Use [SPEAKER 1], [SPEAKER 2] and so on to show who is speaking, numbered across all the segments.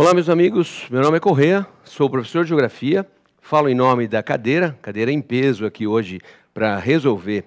[SPEAKER 1] Olá, meus amigos. Meu nome é Correa, sou professor de Geografia. Falo em nome da cadeira, cadeira em peso aqui hoje para resolver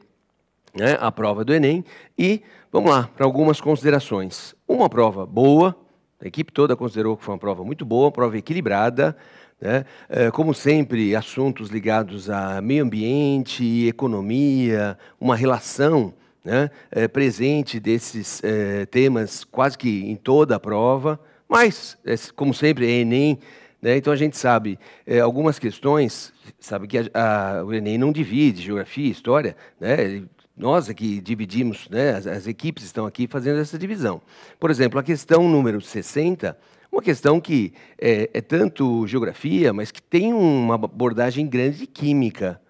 [SPEAKER 1] né, a prova do Enem. E vamos lá para algumas considerações. Uma prova boa, a equipe toda considerou que foi uma prova muito boa, uma prova equilibrada. Né? Eh, como sempre, assuntos ligados a meio ambiente, economia, uma relação né, eh, presente desses eh, temas quase que em toda a prova. Mas, é, como sempre, é Enem, né? então a gente sabe é, algumas questões, sabe que a, a, o Enem não divide geografia, história, né? nós aqui dividimos, né? as, as equipes estão aqui fazendo essa divisão. Por exemplo, a questão número 60, uma questão que é, é, tanto geografia, mas que tem uma abordagem grande de química.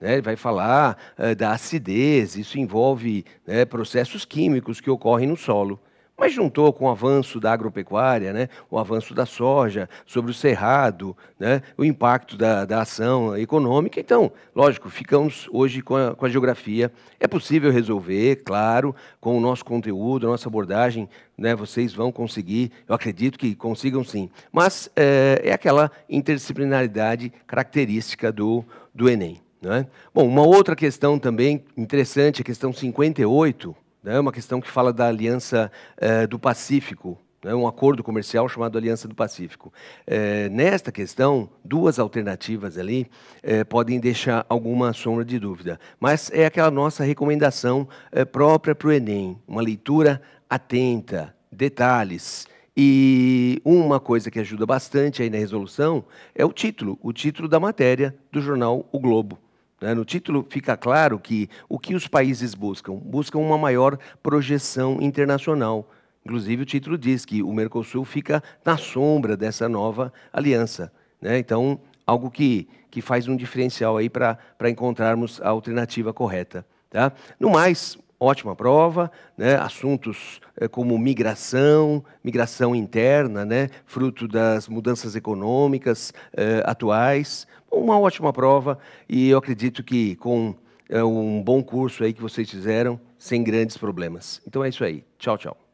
[SPEAKER 1] Né? Ele vai falar é, da acidez, isso envolve né, processos químicos que ocorrem no solo. Mas juntou com o avanço da agropecuária, né, o avanço da soja, sobre o cerrado, né, o impacto da, da ação econômica. Então, lógico, ficamos hoje com a, com a geografia. É possível resolver, claro, com o nosso conteúdo, a nossa abordagem, né, vocês vão conseguir, eu acredito que consigam sim. Mas é, é aquela interdisciplinaridade característica do, do Enem. Né? Bom, uma outra questão também interessante, a questão 58, né? uma questão que fala da Aliança eh, do Pacífico, né? um acordo comercial chamado Aliança do Pacífico. Eh, nesta questão, duas alternativas ali eh, podem deixar alguma sombra de dúvida, mas é aquela nossa recomendação própria para o Enem, uma leitura atenta, detalhes. E uma coisa que ajuda bastante aí na resolução é o título, o título da matéria do jornal O Globo. Né, no título fica claro que o que os países buscam? Buscam uma maior projeção internacional. Inclusive, o título diz que o Mercosul fica na sombra dessa nova aliança. Né? Então, algo que, que faz um diferencial aí para encontrarmos a alternativa correta. Tá? No mais, ótima prova, né? assuntos eh, como migração, migração interna, né? fruto das mudanças econômicas eh, atuais, uma ótima prova e eu acredito que com eh, um bom curso aí que vocês fizeram, sem grandes problemas. Então é isso aí. Tchau, tchau.